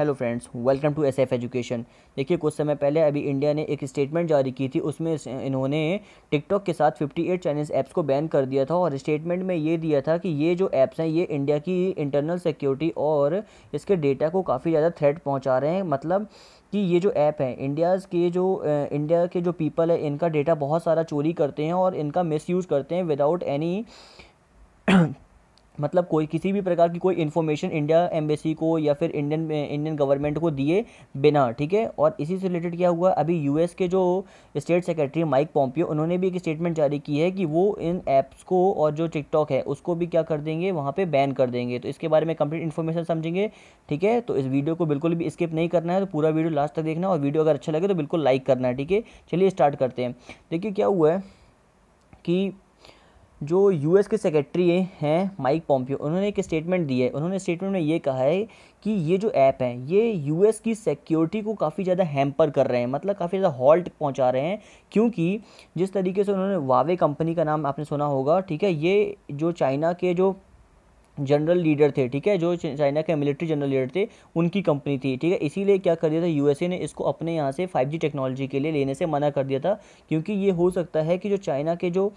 hello friends welcome to S F education देखिए कुछ समय पहले अभी इंडिया ने एक स्टेटमेंट जारी की थी उसमें इन्होंने टिकटॉक के साथ 58 चाइनीज़ ऐप्स को बैन कर दिया था और स्टेटमेंट में ये दिया था कि ये जो ऐप्स हैं ये इंडिया की इंटरनल सिक्योरिटी और इसके डेटा को काफ़ी ज़्यादा थ्रेट पहुँचा रहे हैं मतलब कि ये जो ऐप है इंडियाज़ के जो इंडिया के जो पीपल है इनका डेटा बहुत सारा चोरी करते हैं और इनका मिस करते हैं विदाउट एनी मतलब कोई किसी भी प्रकार की कोई इन्फॉर्मेशन इंडिया एम्बेसी को या फिर इंडियन इंडियन गवर्नमेंट को दिए बिना ठीक है और इसी से रिलेटेड क्या हुआ अभी यूएस के जो स्टेट सेक्रेटरी माइक पॉम्पियो उन्होंने भी एक स्टेटमेंट जारी की है कि वो इन ऐप्स को और जो टिकटॉक है उसको भी क्या कर देंगे वहाँ पर बैन कर देंगे तो इसके बारे में कंप्लीट इन्फॉर्मेशन समझेंगे ठीक है तो इस वीडियो को बिल्कुल भी स्किप नहीं करना है तो पूरा वीडियो लास्ट तक देखना और वीडियो अगर अच्छा लगे तो बिल्कुल लाइक करना है ठीक है चलिए स्टार्ट करते हैं देखिए क्या हुआ है कि जो यूएस के सेक्रेटरी हैं माइक पॉम्पियो उन्होंने एक स्टेटमेंट दी है उन्होंने स्टेटमेंट में ये कहा है कि ये जो ऐप है ये यूएस की सिक्योरिटी को काफ़ी ज़्यादा हैम्पर कर रहे हैं मतलब काफ़ी ज़्यादा हॉल्ट पहुंचा रहे हैं क्योंकि जिस तरीके से उन्होंने वावे कंपनी का नाम आपने सुना होगा ठीक है ये जो चाइना के जो जनरल लीडर थे ठीक है जो चाइना के मिलिट्री जनरल लीडर थे उनकी कंपनी थी ठीक है इसीलिए क्या कर दिया था यूएसए ने इसको अपने यहाँ से 5G टेक्नोलॉजी के लिए लेने से मना कर दिया था क्योंकि ये हो सकता है कि जो चाइना के जो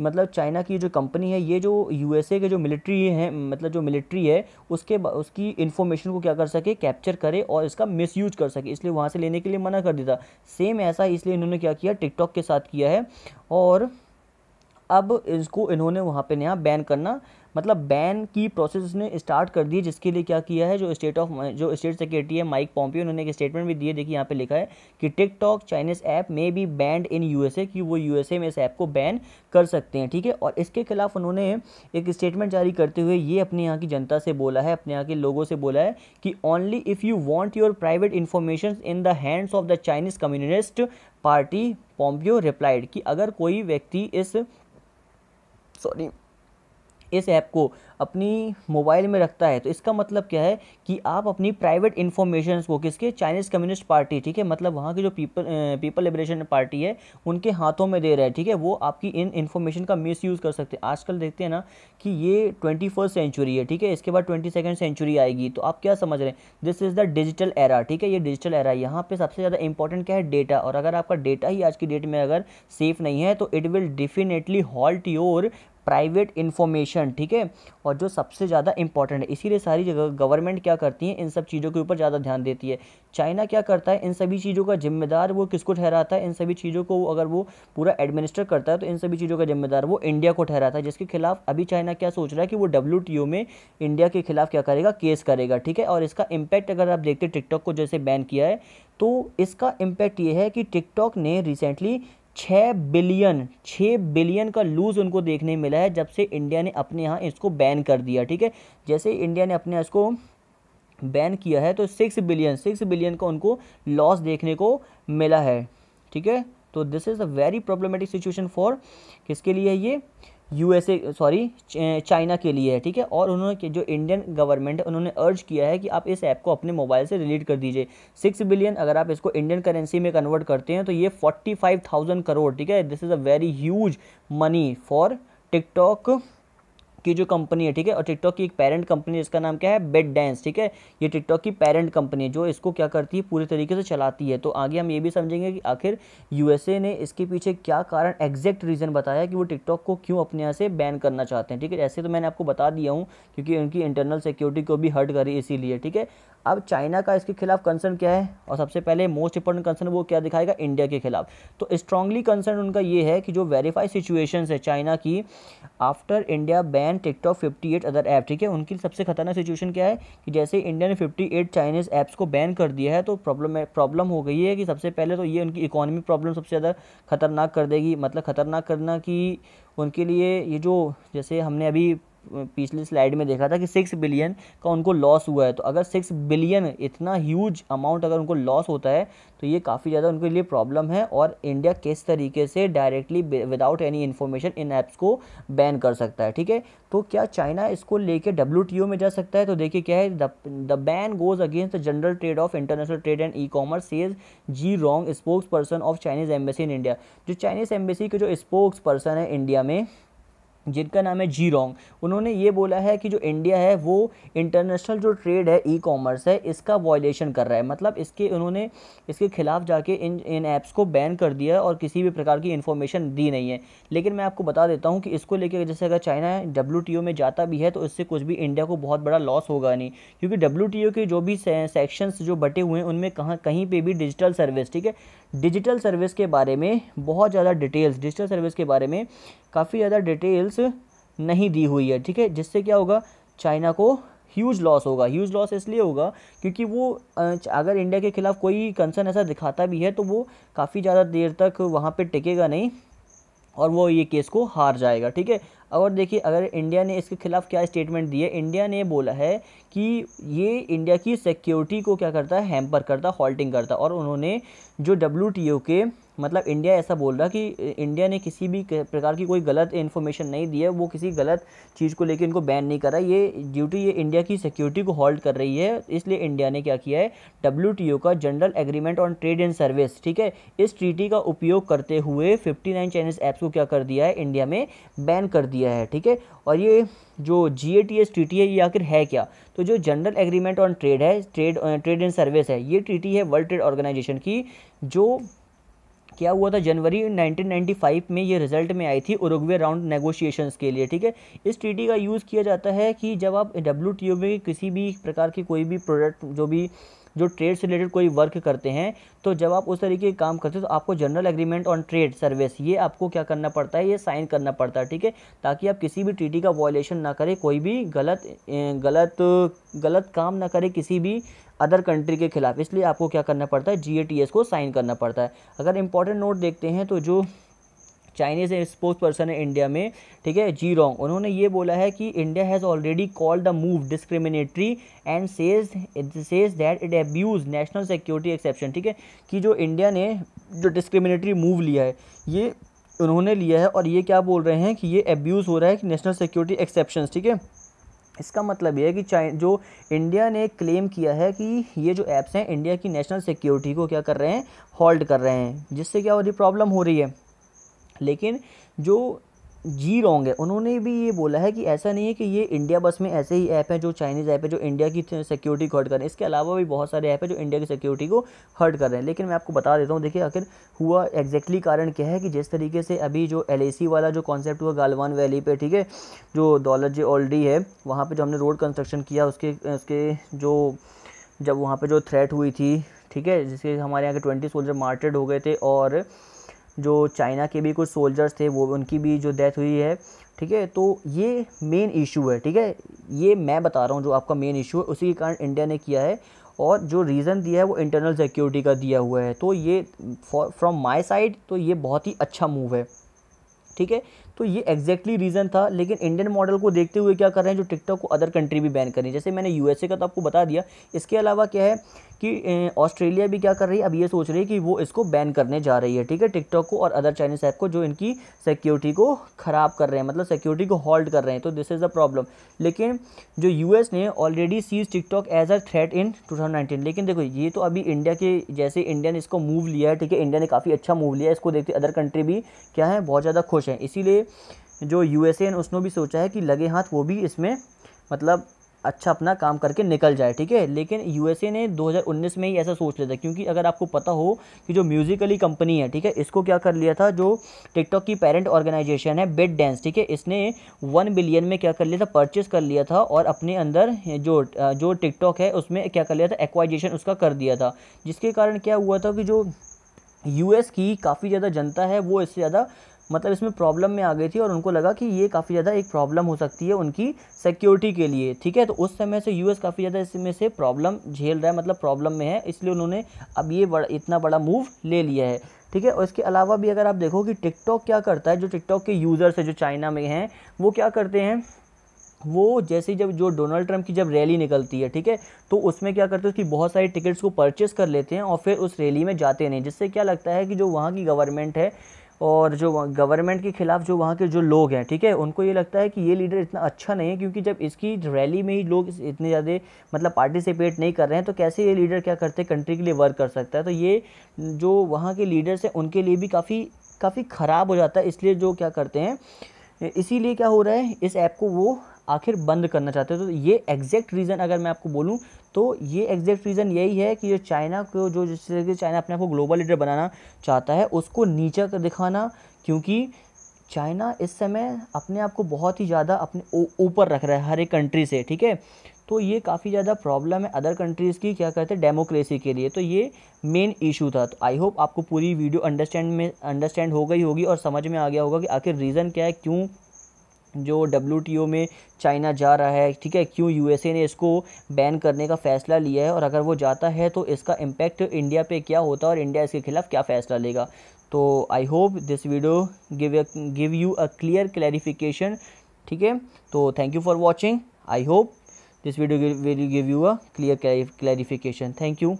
मतलब चाइना की जो कंपनी है ये जो यूएसए के जो मिलिट्री हैं मतलब जो मिलिट्री है उसके उसकी इन्फॉर्मेशन को क्या कर सके कैप्चर करे और इसका मिसयूज कर सके इसलिए वहाँ से लेने के लिए मना कर दिया था सेम ऐसा इसलिए इन्होंने क्या किया टिकटॉक के साथ किया है और अब इसको इन्होंने वहाँ पे नया बैन करना मतलब बैन की प्रोसेस उसने स्टार्ट कर दी जिसके लिए क्या किया है जो स्टेट ऑफ जो स्टेट सेक्रेटरी है माइक पॉम्पियो उन्होंने एक स्टेटमेंट भी दिए देखिए यहाँ पे लिखा है कि टिकटॉक चाइनीज ऐप में भी बैंड इन यूएसए कि वो यूएसए में इस ऐप को बैन कर सकते हैं ठीक है और इसके खिलाफ उन्होंने एक स्टेटमेंट जारी करते हुए ये अपने यहाँ की जनता से बोला है अपने यहाँ के लोगों से बोला है कि only if you want your private information in the hands of the Chinese Communist Party Pompeo replied कि अगर कोई व्यक्ति इस सॉरी इस ऐप को अपनी मोबाइल में रखता है तो इसका मतलब क्या है कि आप अपनी प्राइवेट इन्फॉर्मेशन को किसके चाइनीज़ कम्युनिस्ट पार्टी ठीक है मतलब वहाँ की जो पीपल पीपल लिबरेशन पार्टी है उनके हाथों में दे रहा है ठीक है वो आपकी इन इन्फॉर्मेशन का मिस यूज़ कर सकते हैं आजकल देखते हैं ना कि ये ट्वेंटी फर्स्ट सेंचुरी है ठीक है इसके बाद ट्वेंटी सेकेंड सेंचुरी आएगी तो आप क्या समझ रहे हैं this is the digital era ठीक है ये डिजिटल एरा यहाँ पर सबसे ज़्यादा इंपॉर्टेंट क्या है डेटा और अगर आपका डेटा ही आज की डेट में अगर सेफ नहीं है तो it will definitely halt your private information ठीक है और जो सबसे ज़्यादा इंपॉर्टेंट है इसीलिए सारी जगह गवर्नमेंट क्या करती है इन सब चीज़ों के ऊपर ज़्यादा ध्यान देती है चाइना क्या करता है इन सभी चीज़ों का जिम्मेदार वो किसको ठहराता है इन सभी चीज़ों को अगर वो पूरा एडमिनिस्टर करता है तो इन सभी चीज़ों का जिम्मेदार वो इंडिया को ठहराता है जिसके खिलाफ अभी चाइना क्या सोच रहा है कि वो डब्ल्यू में इंडिया के खिलाफ क्या करेगा केस करेगा ठीक है और इसका इम्पैक्ट अगर आप देखते टिकटॉक को जैसे बैन किया है तो इसका इम्पैक्ट ये है कि टिकटॉक ने रिसेंटली छः बिलियन छः बिलियन का लूज़ उनको देखने मिला है जब से इंडिया ने अपने यहाँ इसको बैन कर दिया ठीक है जैसे इंडिया ने अपने यहाँ इसको बैन किया है तो सिक्स बिलियन सिक्स बिलियन का उनको लॉस देखने को मिला है ठीक है तो this is a very problematic situation for किसके लिए है ये यूएसए सॉरी चाइना के लिए है ठीक है और उन्होंने जो इंडियन गवर्नमेंट है उन्होंने अर्ज किया है कि आप इस ऐप को अपने मोबाइल से डिलीट कर दीजिए सिक्स बिलियन अगर आप इसको इंडियन करेंसी में कन्वर्ट करते हैं तो ये फोर्टी फाइव थाउजेंड करोड़ ठीक है this is a very huge money for TikTok की जो कंपनी है ठीक है और टिकटॉक की एक पेरेंट कंपनी जिसका नाम क्या है बेड डांस ठीक है ये टिकटॉक की पेरेंट कंपनी है जो इसको क्या करती है पूरे तरीके से चलाती है तो आगे हम ये भी समझेंगे कि आखिर यूएसए ने इसके पीछे क्या कारण एग्जैक्ट रीज़न बताया कि वो टिकटॉक को क्यों अपने यहाँ से बैन करना चाहते हैं ठीक है ऐसे तो मैंने आपको बता दिया हूँ क्योंकि उनकी इंटरनल सिक्योरिटी को भी हर्ट करी इसीलिए ठीक है अब चाइना का इसके खिलाफ कंसर्न क्या है और सबसे पहले मोस्ट इंपॉर्टेंट कंसर्न वो क्या दिखाएगा इंडिया के खिलाफ तो स्ट्रांगली कंसर्न उनका ये है कि जो वेरीफाई सिचुएशन है चाइना की after India ban TikTok fifty eight other app ठीक है उनकी सबसे खतरनाक सिचुएशन क्या है कि जैसे इंडिया ने फिफ्टी एट चाइनीज़ ऐप्स को बैन कर दिया है तो प्रॉब्लम प्रॉब्लम हो गई है कि सबसे पहले तो ये उनकी इकोनॉमी प्रॉब्लम सबसे ज़्यादा खतरनाक कर देगी मतलब खतरनाक करना कि उनके लिए ये जो जैसे हमने अभी पिछली स्लाइड में देखा था कि सिक्स बिलियन का उनको लॉस हुआ है तो अगर सिक्स बिलियन इतना ह्यूज अमाउंट अगर उनको लॉस होता है तो ये काफ़ी ज़्यादा उनके लिए प्रॉब्लम है और इंडिया किस तरीके से डायरेक्टली विदाउट एनी इन्फॉर्मेशन इन ऐप्स को बैन कर सकता है ठीक है तो क्या चाइना इसको लेके डब्ल्यू में जा सकता है तो देखिए क्या है the ban goes against the general trade of international trade and ecommerce says Ji Rong spokesperson of Chinese embassy in India जो चाइनीज़ एम्बेसी के जो स्पोक्स पर्सन है इंडिया में जिनका नाम है जी रोंग उन्होंने ये बोला है कि जो इंडिया है वो इंटरनेशनल जो ट्रेड है ई कॉमर्स है इसका वॉयलेशन कर रहा है मतलब इसके उन्होंने इसके खिलाफ जाके इन इन ऐप्स को बैन कर दिया है और किसी भी प्रकार की इन्फॉर्मेशन दी नहीं है लेकिन मैं आपको बता देता हूँ कि इसको लेकर जैसे अगर चाइना डब्ल्यू में जाता भी है तो इससे कुछ भी इंडिया को बहुत बड़ा लॉस होगा नहीं क्योंकि डब्ल्यू के जो भी सेक्शंस जो बटे हुए हैं उनमें कहाँ कहीं पर भी डिजिटल सर्विस ठीक है डिजिटल सर्विस के बारे में बहुत ज़्यादा डिटेल्स डिजिटल सर्विस के बारे में काफ़ी ज़्यादा डिटेल्स नहीं दी हुई है ठीक है जिससे क्या होगा चाइना को ह्यूज लॉस होगा ह्यूज लॉस इसलिए होगा क्योंकि वो अगर इंडिया के खिलाफ कोई कंसर्न ऐसा दिखाता भी है तो वो काफ़ी ज़्यादा देर तक वहाँ पर टिकेगा नहीं और वो ये केस को हार जाएगा ठीक है और देखिए अगर इंडिया ने इसके खिलाफ क्या स्टेटमेंट दी है इंडिया ने बोला है कि ये इंडिया की सिक्योरिटी को क्या करता है हैम्पर करता हॉल्टिंग करता और उन्होंने जो डब्ल्यू के मतलब इंडिया ऐसा बोल रहा कि इंडिया ने किसी भी प्रकार की कोई गलत इन्फॉर्मेशन नहीं दी है वो किसी गलत चीज़ को लेकर इनको बैन नहीं कर रहा ये ड्यूटी ये इंडिया की सिक्योरिटी को होल्ड कर रही है इसलिए इंडिया ने क्या किया है डब्ल्यू का general agreement on trade and service ठीक है इस ट्रीटी का उपयोग करते हुए फिफ्टी नाइन चाइनीज़ ऐप्स को क्या कर दिया है इंडिया में बैन कर दिया है ठीक है और ये जो G A T S treaty है ये आखिर है क्या तो जो जनरल एग्रीमेंट ऑन ट्रेड है ट्रेड ट्रेड एंड सर्विस है ये ट्रीटी है वर्ल्ड ट्रेड ऑर्गेनाइजेशन की जो क्या हुआ था जनवरी 1995 में ये रिजल्ट में आई थी उरुग्वे राउंड नेगोशिएशंस के लिए ठीक है इस ट्रीटी का यूज़ किया जाता है कि जब आप डब्ल्यू में किसी भी प्रकार की कोई भी प्रोडक्ट जो भी जो ट्रेड से रिलेटेड कोई वर्क करते हैं तो जब आप उस तरीके के काम करते हो तो आपको general agreement on trade service ये आपको क्या करना पड़ता है ये साइन करना पड़ता है ठीक है ताकि आप किसी भी ट्रीटी का वॉयलेशन ना करें कोई भी गलत गलत गलत काम ना करें किसी भी अदर कंट्री के खिलाफ इसलिए आपको क्या करना पड़ता है जी को साइन करना पड़ता है अगर इंपॉर्टेंट नोट देखते हैं तो जो चाइनीज़ स्पोर्ट्स पर्सन है इंडिया में ठीक है जी रॉन्ग उन्होंने ये बोला है कि India has already called the move discriminatory and says says that it abuse national security exception ठीक है कि जो इंडिया ने जो डिस्क्रिमिनेटरी मूव लिया है ये उन्होंने लिया है और ये क्या बोल रहे हैं कि ये एब्यूज़ हो रहा है कि नेशनल सिक्योरिटी एक्सेप्शन ठीक है इसका मतलब ये है कि चाइ जो इंडिया ने क्लेम किया है कि ये जो ऐप्स हैं इंडिया की नेशनल सिक्योरिटी को क्या कर रहे हैं होल्ड कर रहे हैं जिससे क्या हो रही प्रॉब्लम हो रही है लेकिन जो जी रोंग है उन्होंने भी ये बोला है कि ऐसा नहीं है कि ये इंडिया बस में ऐसे ही ऐप हैं जो चाइनीज़ ऐप है जो इंडिया की सिक्योरिटी को हर्ट कर रहे हैं इसके अलावा भी बहुत सारे ऐप हैं जो इंडिया की सिक्योरिटी को हर्ट कर रहे हैं लेकिन मैं आपको बता देता हूँ देखिए आखिर हुआ एग्जैक्टली कारण क्या है कि जिस तरीके से अभी जो एल वाला जो कॉन्सेप्ट हुआ गालवान वैली पर ठीक है जो दौलत जी ऑलरेडी है वहाँ पर जो हमने रोड कंस्ट्रक्शन किया उसके उसके जो जब वहाँ पर जो थ्रेट हुई थी ठीक है जिसके हमारे यहाँ के ट्वेंटी सोल्जर मार्टेड हो गए थे और जो चाइना के भी कुछ सोल्जर्स थे वो उनकी भी जो डेथ हुई है ठीक है तो ये मेन इशू है ठीक है ये मैं बता रहा हूँ जो आपका मेन इशू है उसी के कारण इंडिया ने किया है और जो रीज़न दिया है वो इंटरनल सिक्योरिटी का दिया हुआ है तो ये फ्रॉम माई साइड तो ये बहुत ही अच्छा मूव है ठीक है तो ये एक्जैक्टली रीज़न था लेकिन इंडियन मॉडल को देखते हुए क्या कर रहे हैं जो टिकटॉक को अदर कंट्री भी बैन कर रही है जैसे मैंने यूएसए का तो आपको बता दिया इसके अलावा क्या है कि ऑस्ट्रेलिया भी क्या कर रही है अब ये सोच रही है कि वो इसको बैन करने जा रही है ठीक है टिकटॉक को और अदर चाइनीज़ ऐप को जो इनकी सिक्योरिटी को ख़राब कर रहे हैं मतलब सिक्योरिटी को हॉल्ट कर रहे हैं तो दिस इज़ द प्रॉब्लम लेकिन जो यू ने already sees TikTok as a threat in to लेकिन देखो ये तो अभी इंडिया के जैसे इंडिया ने इसको मूव लिया है ठीक है इंडिया ने काफ़ी अच्छा मूव लिया है इसको देखते अदर कंट्री भी क्या है बहुत ज़्यादा खुश सोचे हैं इसीलिए जो यू एस एन उसने भी सोचा है कि लगे हाथ वो भी इसमें मतलब अच्छा अपना काम करके निकल जाए ठीक है लेकिन यूएसए ने 2019 में ही ऐसा सोच लिया था क्योंकि अगर आपको पता हो कि जो म्यूजिकली कंपनी है ठीक है इसको क्या कर लिया था जो टिकटॉक की पेरेंट ऑर्गेनाइजेशन है बेड डांस ठीक है इसने वन बिलियन में क्या कर लिया था परचेस कर लिया था और अपने अंदर जो जो टिकटॉक है उसमें क्या कर लिया था एक्वाइजेशन उसका कर दिया था जिसके कारण क्या हुआ था कि जो यूएस की काफ़ी ज़्यादा जनता है वो इससे ज़्यादा मतलब इसमें प्रॉब्लम में आ गई थी और उनको लगा कि ये काफ़ी ज़्यादा एक प्रॉब्लम हो सकती है उनकी सिक्योरिटी के लिए ठीक है तो उस समय से यूएस काफ़ी ज़्यादा इसमें से प्रॉब्लम झेल रहा है मतलब प्रॉब्लम में है इसलिए उन्होंने अब ये बड़ा इतना बड़ा मूव ले लिया है ठीक है और इसके अलावा भी अगर आप देखो कि टिकटॉक क्या करता है जो टिकटॉक के यूज़र्स हैं जो चाइना में हैं वो क्या करते हैं वो जैसे जब जो डोनाल्ड ट्रंप की जब रैली निकलती है ठीक है तो उसमें क्या करते हैं उसकी बहुत सारी टिकट्स को परचेस कर लेते हैं और फिर उस रैली में जाते नहीं जिससे क्या लगता है कि जो वहाँ की गवर्नमेंट है और जो गवर्नमेंट के ख़िलाफ़ जो वहाँ के जो लोग हैं ठीक है उनको ये लगता है कि ये लीडर इतना अच्छा नहीं है क्योंकि जब इसकी रैली में ही लोग इतने ज़्यादा मतलब पार्टिसिपेट नहीं कर रहे हैं तो कैसे ये लीडर क्या करते हैं कंट्री के लिए वर्क कर सकता है तो ये जो वहाँ के लीडर्स हैं उनके लिए भी काफ़ी काफ़ी ख़राब हो जाता है इसलिए जो क्या करते हैं इसीलिए क्या हो रहा है इस ऐप को वो आखिर बंद करना चाहते हैं तो ये एग्जैक्ट रीज़न अगर मैं आपको बोलूँ तो ये एग्जैक्ट रीज़न यही है कि जो चाइना को जो जिस तरीके से चाइना अपने आप को ग्लोबल लीडर बनाना चाहता है उसको नीचा कर दिखाना क्योंकि चाइना इस समय अपने आप को बहुत ही ज़्यादा अपने ऊपर रख रहा है हर एक कंट्री से ठीक है तो ये काफ़ी ज़्यादा प्रॉब्लम है अदर कंट्रीज़ की क्या कहते हैं डेमोक्रेसी के लिए तो ये मेन इशू था तो आई होप आपको पूरी वीडियो अंडरस्टैंड में अंडरस्टैंड हो गई होगी और समझ में आ गया होगा कि आखिर रीज़न क्या है क्यों जो डब्ल्यू में चाइना जा रहा है ठीक है क्यों यू ने इसको बैन करने का फैसला लिया है और अगर वो जाता है तो इसका इम्पैक्ट इंडिया पे क्या होता है और इंडिया इसके खिलाफ क्या फैसला लेगा तो I hope this video give give you a clear clarification ठीक है तो thank you for watching I hope this video will give you a clear clarification thank you